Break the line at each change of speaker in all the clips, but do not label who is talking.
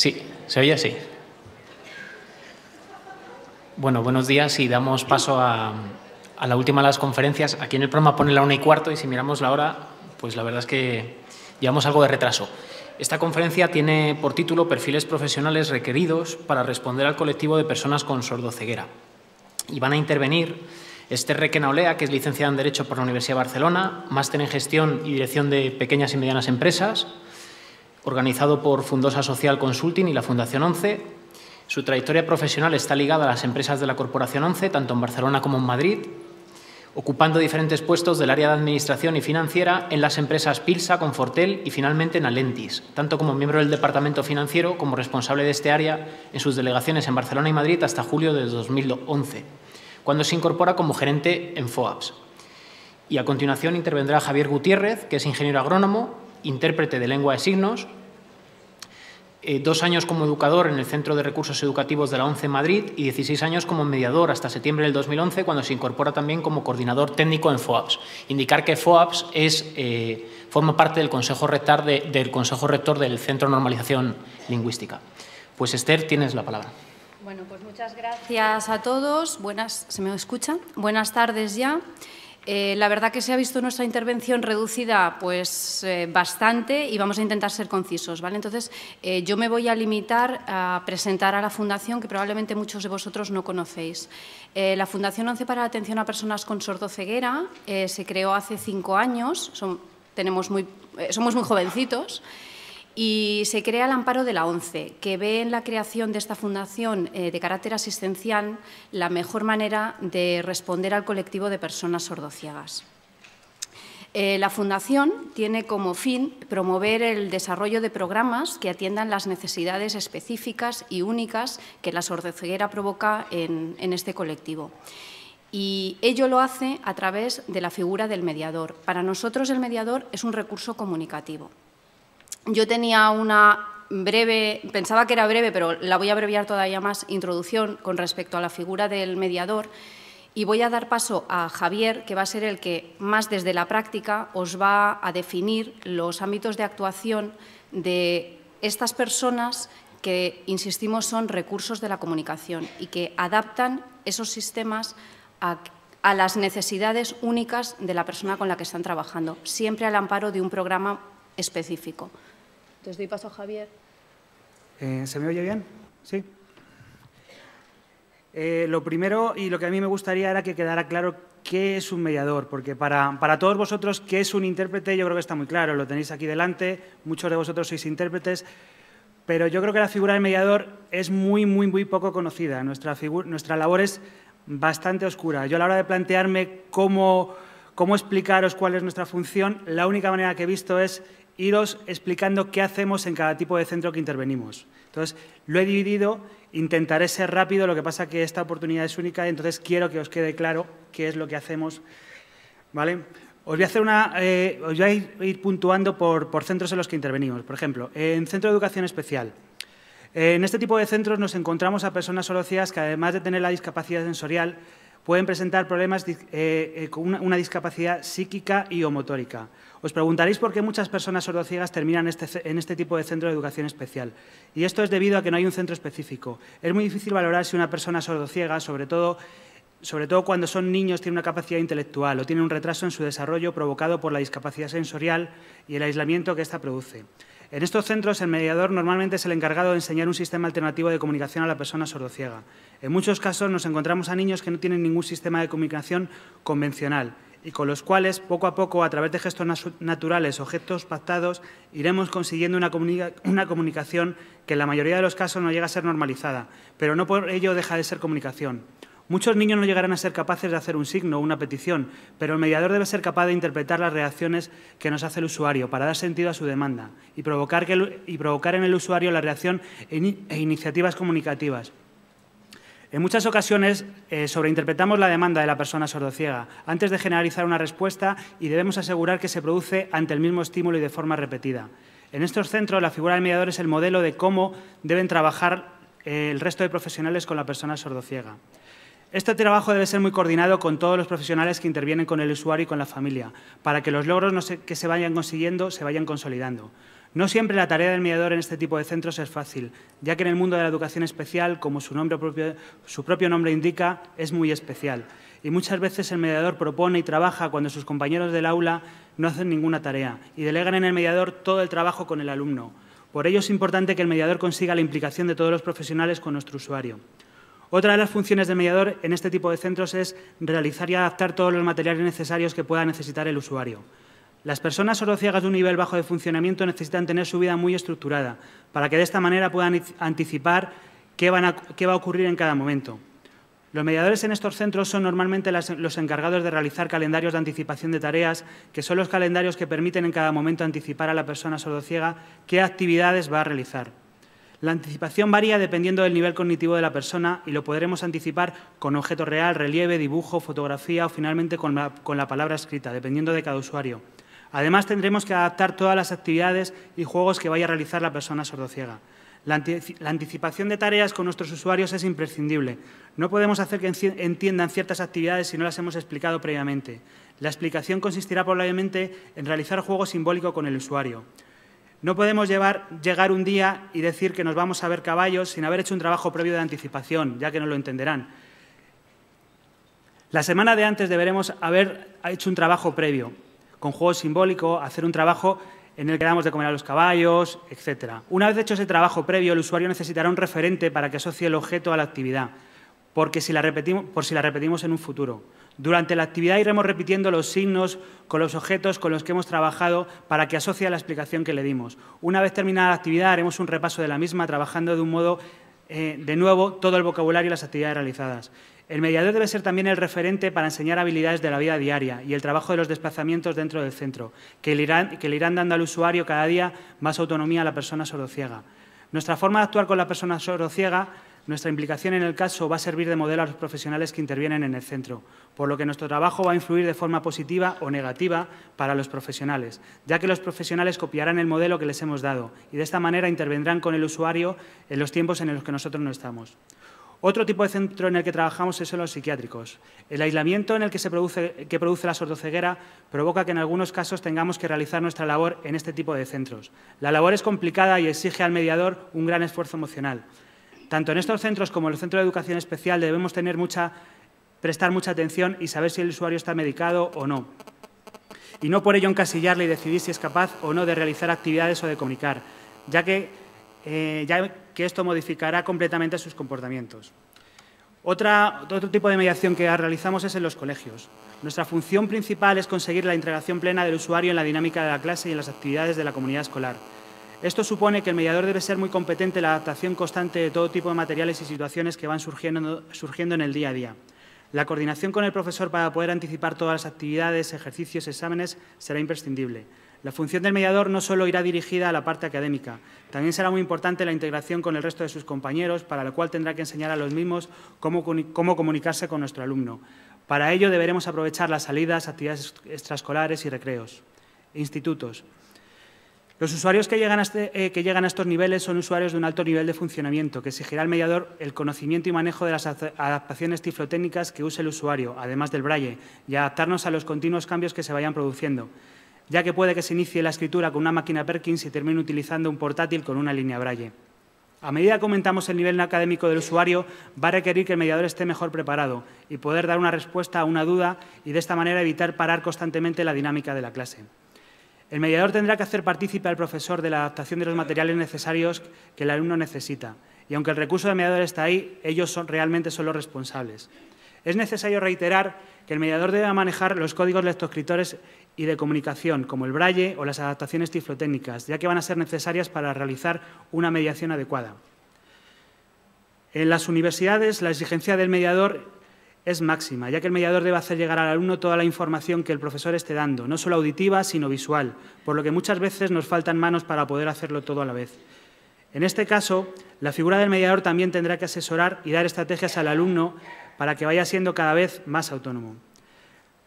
Sí, se oye así. Bueno, buenos días y damos paso a, la última de las conferencias. Aquí en el programa pone la una y cuarto y si miramos la hora, pues la verdad es que llevamos algo de retraso. Esta conferencia tiene por título Perfiles profesionales requeridos para responder al colectivo de personas con sordoceguera. Y van a intervenir Esther Requenaolea, que es licenciada en Derecho por la Universidad de Barcelona, máster en Gestión y Dirección de Pequeñas y Medianas Empresas, organizado por Fundosa Social Consulting y la Fundación 11. Su trayectoria profesional está ligada a las empresas de la Corporación 11, tanto en Barcelona como en Madrid, ocupando diferentes puestos del área de administración y financiera en las empresas Pilsa, Confortel y finalmente en Alentis, tanto como miembro del departamento financiero como responsable de este área en sus delegaciones en Barcelona y Madrid hasta julio de 2011, cuando se incorpora como gerente en FOAPS. Y a continuación intervendrá Javier Gutiérrez, que es ingeniero agrónomo, intérprete de lengua de signos, eh, dos años como educador en el Centro de Recursos Educativos de la ONCE Madrid y 16 años como mediador hasta septiembre del 2011, cuando se incorpora también como coordinador técnico en FOAPS. Indicar que FOAPS eh, forma parte del Consejo, Rector del Consejo Rector del Centro de Normalización Lingüística. Pues Esther, tienes la palabra.
Bueno, pues muchas gracias a todos. Buenas, ¿Se me escucha? Buenas tardes ya. Eh, la verdad que se ha visto nuestra intervención reducida pues, eh, bastante y vamos a intentar ser concisos. Entonces, eh, yo me voy a limitar a presentar a la Fundación, que probablemente muchos de vosotros no conocéis. la Fundación 11 para la Atención a Personas con Sordoceguera se creó hace cinco años, somos muy jovencitos y se crea el amparo de la ONCE, que ve en la creación de esta fundación eh, de carácter asistencial la mejor manera de responder al colectivo de personas sordociegas. Eh, la Fundación tiene como fin promover el desarrollo de programas que atiendan las necesidades específicas y únicas que la sordoceguera provoca en este colectivo. Y ello lo hace a través de la figura del mediador. Para nosotros el mediador es un recurso comunicativo yo tenía una breve, pensaba que era breve, pero la voy a abreviar todavía más, introducción con respecto a la figura del mediador. Y voy a dar paso a Javier, que va a ser el que más desde la práctica os va a definir los ámbitos de actuación de estas personas que, insistimos, son recursos de la comunicación y que adaptan esos sistemas a, a las necesidades únicas de la persona con la que están trabajando, siempre al amparo de un programa específico. Entonces doy paso a Javier.
Eh, ¿Se me oye bien? Sí. Eh, lo primero y lo que a mí me gustaría era que quedara claro qué es un mediador, porque para, todos vosotros qué es un intérprete yo creo que está muy claro, lo tenéis aquí delante, muchos de vosotros sois intérpretes, pero yo creo que la figura del mediador es muy, muy, muy poco conocida. Nuestra, nuestra labor es bastante oscura. Yo a la hora de plantearme cómo, cómo explicaros cuál es nuestra función, la única manera que he visto es iros explicando qué hacemos en cada tipo de centro que intervenimos. Entonces, lo he dividido, intentaré ser rápido, lo que pasa es que esta oportunidad es única, entonces quiero que os quede claro qué es lo que hacemos. Eh, os voy a, ir, puntuando por, centros en los que intervenimos. Por ejemplo, en Centro de Educación Especial. En este tipo de centros nos encontramos a personas sorocidas que, además de tener la discapacidad sensorial, pueden presentar problemas eh, eh, con una, una discapacidad psíquica y o motórica. Os preguntaréis por qué muchas personas sordociegas terminan este en este tipo de centro de educación especial. Y esto es debido a que no hay un centro específico. Es muy difícil valorar si una persona sordociega, sobre todo cuando son niños, tiene una capacidad intelectual o tiene un retraso en su desarrollo provocado por la discapacidad sensorial y el aislamiento que ésta produce. En estos centros, el mediador normalmente es el encargado de enseñar un sistema alternativo de comunicación a la persona sordociega. En muchos casos nos encontramos a niños que no tienen ningún sistema de comunicación convencional y con los cuales, poco a poco, a través de gestos naturales objetos gestos pactados, iremos consiguiendo una, comunicación que en la mayoría de los casos no llega a ser normalizada, pero no por ello deja de ser comunicación. Muchos niños no llegarán a ser capaces de hacer un signo o una petición, pero el mediador debe ser capaz de interpretar las reacciones que nos hace el usuario para dar sentido a su demanda y provocar, y provocar en el usuario la reacción e iniciativas comunicativas. En muchas ocasiones eh, sobreinterpretamos la demanda de la persona sordociega antes de generalizar una respuesta y debemos asegurar que se produce ante el mismo estímulo y de forma repetida. En estos centros, la figura del mediador es el modelo de cómo deben trabajar eh, el resto de profesionales con la persona sordociega. Este trabajo debe ser muy coordinado con todos los profesionales que intervienen con el usuario y con la familia, para que los logros que se vayan consiguiendo se vayan consolidando. No siempre la tarea del mediador en este tipo de centros es fácil, ya que en el mundo de la educación especial, como su, propio nombre indica, es muy especial. Y muchas veces el mediador propone y trabaja cuando sus compañeros del aula no hacen ninguna tarea y delegan en el mediador todo el trabajo con el alumno. Por ello es importante que el mediador consiga la implicación de todos los profesionales con nuestro usuario. Otra de las funciones del mediador en este tipo de centros es realizar y adaptar todos los materiales necesarios que pueda necesitar el usuario. Las personas sordociegas de un nivel bajo de funcionamiento necesitan tener su vida muy estructurada para que de esta manera puedan anticipar qué, va a ocurrir en cada momento. Los mediadores en estos centros son normalmente los encargados de realizar calendarios de anticipación de tareas, que son los calendarios que permiten en cada momento anticipar a la persona sordociega qué actividades va a realizar. La anticipación varía dependiendo del nivel cognitivo de la persona y lo podremos anticipar con objeto real, relieve, dibujo, fotografía o finalmente con la, palabra escrita, dependiendo de cada usuario. Además, tendremos que adaptar todas las actividades y juegos que vaya a realizar la persona sordociega. La, anticipación de tareas con nuestros usuarios es imprescindible. No podemos hacer que entiendan ciertas actividades si no las hemos explicado previamente. La explicación consistirá probablemente en realizar juego simbólico con el usuario. No podemos llegar un día y decir que nos vamos a ver caballos sin haber hecho un trabajo previo de anticipación, ya que no lo entenderán. La semana de antes deberemos haber hecho un trabajo previo, con juego simbólico, hacer un trabajo en el que damos de comer a los caballos, etc. Una vez hecho ese trabajo previo, el usuario necesitará un referente para que asocie el objeto a la actividad porque si la repetimos, por si la repetimos en un futuro. Durante la actividad iremos repitiendo los signos con los objetos con los que hemos trabajado para que asocie la explicación que le dimos. Una vez terminada la actividad haremos un repaso de la misma trabajando de un modo eh, de nuevo todo el vocabulario y las actividades realizadas. El mediador debe ser también el referente para enseñar habilidades de la vida diaria y el trabajo de los desplazamientos dentro del centro, que le irán, que dando al usuario cada día más autonomía a la persona ciega. Nuestra forma de actuar con la persona ciega, nuestra implicación en el caso va a servir de modelo a los profesionales que intervienen en el centro, por lo que nuestro trabajo va a influir de forma positiva o negativa para los profesionales, ya que los profesionales copiarán el modelo que les hemos dado y de esta manera intervendrán con el usuario en los tiempos en los que nosotros no estamos. Otro tipo de centro en el que trabajamos es en los psiquiátricos. El aislamiento en el que, se produce, la sordoceguera provoca que en algunos casos tengamos que realizar nuestra labor en este tipo de centros. La labor es complicada y exige al mediador un gran esfuerzo emocional. Tanto en estos centros como en el Centro de Educación Especial debemos prestar mucha atención y saber si el usuario está medicado o no. Y no por ello encasillarle y decidir si es capaz o no de realizar actividades o de comunicar, ya que eh, ya que esto modificará completamente sus comportamientos. otro tipo de mediación que realizamos es en los colegios. Nuestra función principal es conseguir la integración plena del usuario en la dinámica de la clase y en las actividades de la comunidad escolar. Esto supone que el mediador debe ser muy competente en la adaptación constante de todo tipo de materiales y situaciones que van surgiendo, surgiendo en el día a día. La coordinación con el profesor para poder anticipar todas las actividades, ejercicios, exámenes será imprescindible. La función del mediador no solo irá dirigida a la parte académica, también será muy importante la integración con el resto de sus compañeros, para lo cual tendrá que enseñar a los mismos cómo, comunicarse con nuestro alumno. Para ello deberemos aprovechar las salidas, actividades extraescolares y recreos. Institutos. Los usuarios que llegan, a este, eh, que llegan, a estos niveles son usuarios de un alto nivel de funcionamiento, que exigirá al mediador el conocimiento y manejo de las adaptaciones tiflotécnicas que use el usuario, además del braille, y adaptarnos a los continuos cambios que se vayan produciendo ya que puede que se inicie la escritura con una máquina Perkins y termine utilizando un portátil con una línea Braille. A medida que aumentamos el nivel académico del usuario, va a requerir que el mediador esté mejor preparado y poder dar una respuesta a una duda y de esta manera evitar parar constantemente la dinámica de la clase. El mediador tendrá que hacer partícipe al profesor de la adaptación de los materiales necesarios que el alumno necesita y aunque el recurso de mediador está ahí, ellos son, realmente son los responsables. Es necesario reiterar que el mediador debe manejar los códigos lectoescritores y de comunicación, como el braille o las adaptaciones tiflotécnicas, ya que van a ser necesarias para realizar una mediación adecuada. En las universidades, la exigencia del mediador es máxima, ya que el mediador debe hacer llegar al alumno toda la información que el profesor esté dando, no solo auditiva, sino visual, por lo que muchas veces nos faltan manos para poder hacerlo todo a la vez. En este caso, la figura del mediador también tendrá que asesorar y dar estrategias al alumno para que vaya siendo cada vez más autónomo.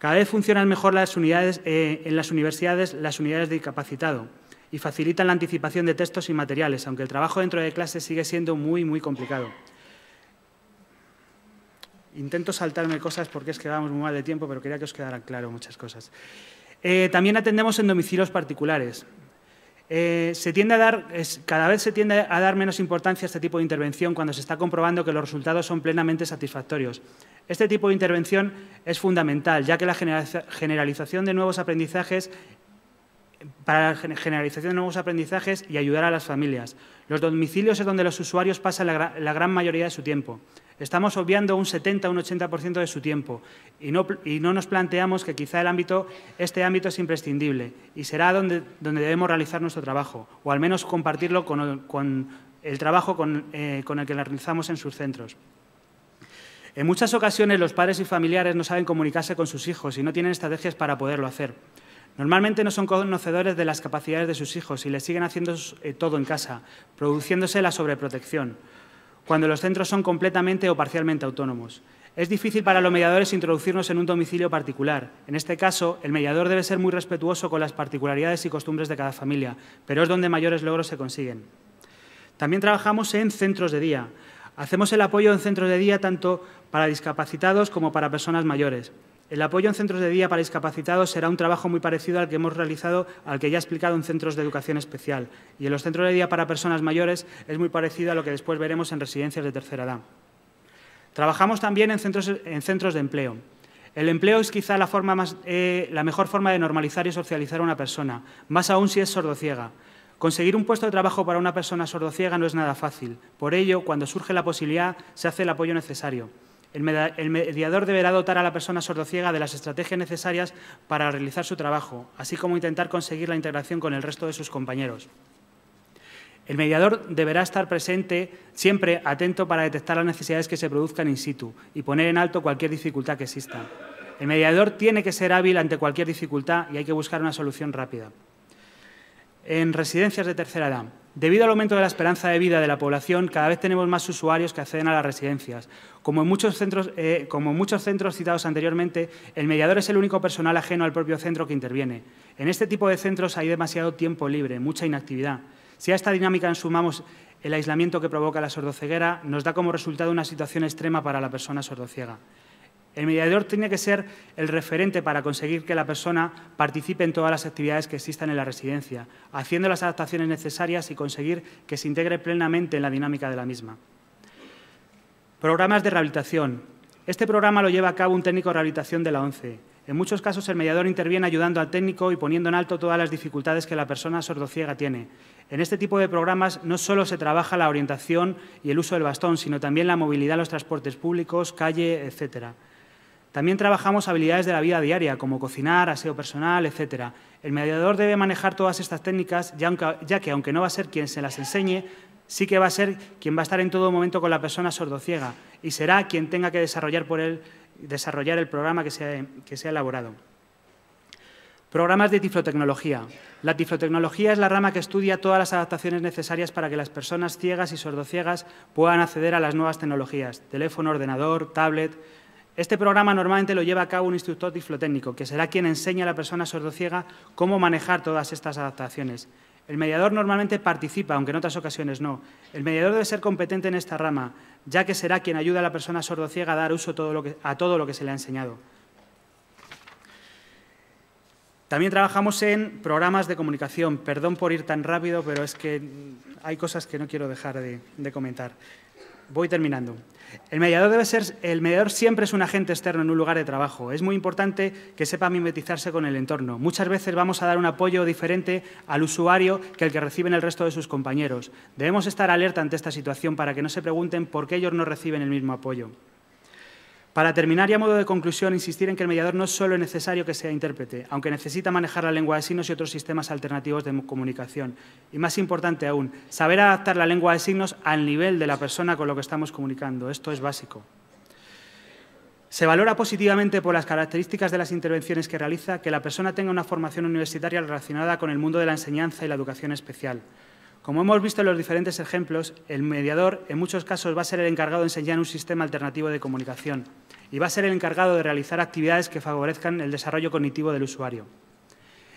Cada vez funcionan mejor las unidades, eh, en las universidades las unidades de discapacitado y facilitan la anticipación de textos y materiales, aunque el trabajo dentro de clase sigue siendo muy, muy complicado. Intento saltarme cosas porque es que vamos muy mal de tiempo, pero quería que os quedaran claro muchas cosas. Eh, también atendemos en domicilios particulares. Eh, se tiende a dar, cada vez se tiende a dar menos importancia a este tipo de intervención cuando se está comprobando que los resultados son plenamente satisfactorios. Este tipo de intervención es fundamental, ya que la generalización de nuevos aprendizajes para la generalización de nuevos aprendizajes y ayudar a las familias. Los domicilios es donde los usuarios pasan la, gran mayoría de su tiempo. Estamos obviando un 70 un 80% de su tiempo y no, nos planteamos que quizá este ámbito es imprescindible y será donde, debemos realizar nuestro trabajo o al menos compartirlo con el, trabajo con, eh, con el que realizamos en sus centros. En muchas ocasiones los padres y familiares no saben comunicarse con sus hijos y no tienen estrategias para poderlo hacer. Normalmente no son conocedores de las capacidades de sus hijos y les siguen haciendo eh, todo en casa, produciéndose la sobreprotección, cuando los centros son completamente o parcialmente autónomos. Es difícil para los mediadores introducirnos en un domicilio particular. En este caso, el mediador debe ser muy respetuoso con las particularidades y costumbres de cada familia, pero es donde mayores logros se consiguen. También trabajamos en centros de día. Hacemos el apoyo en centros de día tanto para discapacitados como para personas mayores. El apoyo en centros de día para discapacitados será un trabajo muy parecido al que hemos realizado, al que ya he explicado en centros de educación especial. Y en los centros de día para personas mayores es muy parecido a lo que después veremos en residencias de tercera edad. Trabajamos también en centros, de empleo. El empleo es quizá la, eh, la mejor forma de normalizar y socializar a una persona, más aún si es sordociega. Conseguir un puesto de trabajo para una persona sordociega no es nada fácil. Por ello, cuando surge la posibilidad, se hace el apoyo necesario. El, mediador deberá dotar a la persona sordociega de las estrategias necesarias para realizar su trabajo, así como intentar conseguir la integración con el resto de sus compañeros. El mediador deberá estar presente, siempre atento para detectar las necesidades que se produzcan in situ y poner en alto cualquier dificultad que exista. El mediador tiene que ser hábil ante cualquier dificultad y hay que buscar una solución rápida en residencias de tercera edad. Debido al aumento de la esperanza de vida de la población, cada vez tenemos más usuarios que acceden a las residencias. Eh, como en muchos centros, citados anteriormente, el mediador es el único personal ajeno al propio centro que interviene. En este tipo de centros hay demasiado tiempo libre, mucha inactividad. Si a esta dinámica sumamos el aislamiento que provoca la sordoceguera, nos da como resultado una situación extrema para la persona sordociega. El mediador tiene que ser el referente para conseguir que la persona participe en todas las actividades que existan en la residencia, haciendo las adaptaciones necesarias y conseguir que se integre plenamente en la dinámica de la misma. Programas de rehabilitación. Este programa lo lleva a cabo un técnico de rehabilitación de la ONCE. En muchos casos, el mediador interviene ayudando al técnico y poniendo en alto todas las dificultades que la persona sordociega tiene. En este tipo de programas no solo se trabaja la orientación y el uso del bastón, sino también la movilidad en los transportes públicos, calle, etcétera. También trabajamos habilidades de la vida diaria, como cocinar, aseo personal, etc. El mediador debe manejar todas estas técnicas, ya, que aunque no va a ser quien se las enseñe, sí que va a ser quien va a estar en todo momento con la persona sordociega y será quien tenga que desarrollar, por él, desarrollar el programa que se, que se ha elaborado. Programas de tiflotecnología. La tiflotecnología es la rama que estudia todas las adaptaciones necesarias para que las personas ciegas y sordociegas puedan acceder a las nuevas tecnologías, teléfono, ordenador, tablet, este programa normalmente lo lleva a cabo un instructor diflotécnico, que será quien enseña a la persona sordociega cómo manejar todas estas adaptaciones. El mediador normalmente participa, aunque en otras ocasiones no. El mediador debe ser competente en esta rama, ya que será quien ayuda a la persona sordociega a dar uso a todo lo que se le ha enseñado. También trabajamos en programas de comunicación. Perdón por ir tan rápido, pero es que hay cosas que no quiero dejar de comentar. Voy terminando. El mediador, siempre es un agente externo en un lugar de trabajo. Es muy importante que sepa mimetizarse con el entorno. Muchas veces vamos a dar un apoyo diferente al usuario que el que reciben el resto de sus compañeros. Debemos estar alerta ante esta situación para que no se pregunten por qué ellos no reciben el mismo apoyo. Para terminar y a modo de conclusión, insistir en que el mediador no solo es necesario que sea intérprete, aunque necesita manejar la lengua de signos y otros sistemas alternativos de comunicación. Y más importante aún, saber adaptar la lengua de signos al nivel de la persona con lo que estamos comunicando. Esto es básico. Se valora positivamente por las características de las intervenciones que realiza que la persona tenga una formación universitaria relacionada con el mundo de la enseñanza y la educación especial. Como hemos visto en los diferentes ejemplos, el mediador en muchos casos va a ser el encargado de enseñar un sistema alternativo de comunicación, y va a ser el encargado de realizar actividades que favorezcan el desarrollo cognitivo del usuario.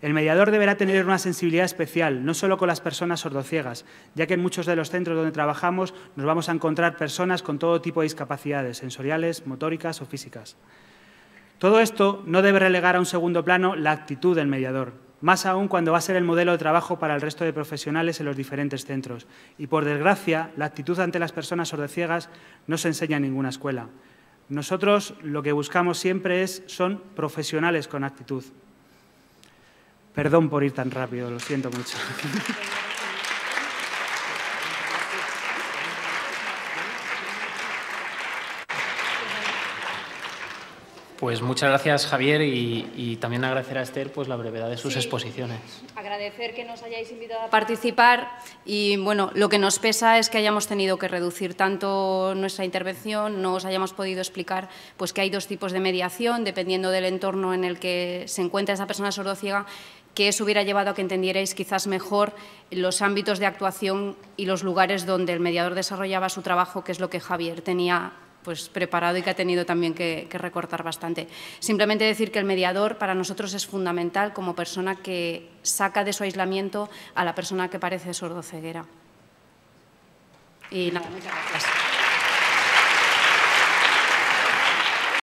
El mediador deberá tener una sensibilidad especial, no solo con las personas sordociegas, ya que en muchos de los centros donde trabajamos nos vamos a encontrar personas con todo tipo de discapacidades, sensoriales, motóricas o físicas. Todo esto no debe relegar a un segundo plano la actitud del mediador, más aún cuando va a ser el modelo de trabajo para el resto de profesionales en los diferentes centros. Y por desgracia, la actitud ante las personas sordociegas no se enseña en ninguna escuela. Nosotros lo que buscamos siempre es, son profesionales con actitud. Perdón por ir tan rápido, lo siento mucho.
Pues muchas gracias Javier y, también agradecer a Esther pues, la brevedad
de sus exposiciones. Agradecer que nos hayáis invitado a participar y bueno, lo que nos pesa es que hayamos tenido que reducir tanto nuestra intervención, no os hayamos podido explicar pues, que hay dos tipos de mediación dependiendo del entorno en el que se encuentra esa persona sordociega que eso hubiera llevado a que entendierais quizás mejor los ámbitos de actuación y los lugares donde el mediador desarrollaba su trabajo, que es lo que Javier tenía pues, preparado y que ha tenido también que, recortar bastante. Simplemente decir que el mediador para nosotros es fundamental como persona que saca de su aislamiento a la persona que parece sordoceguera. Y nada, muchas gracias.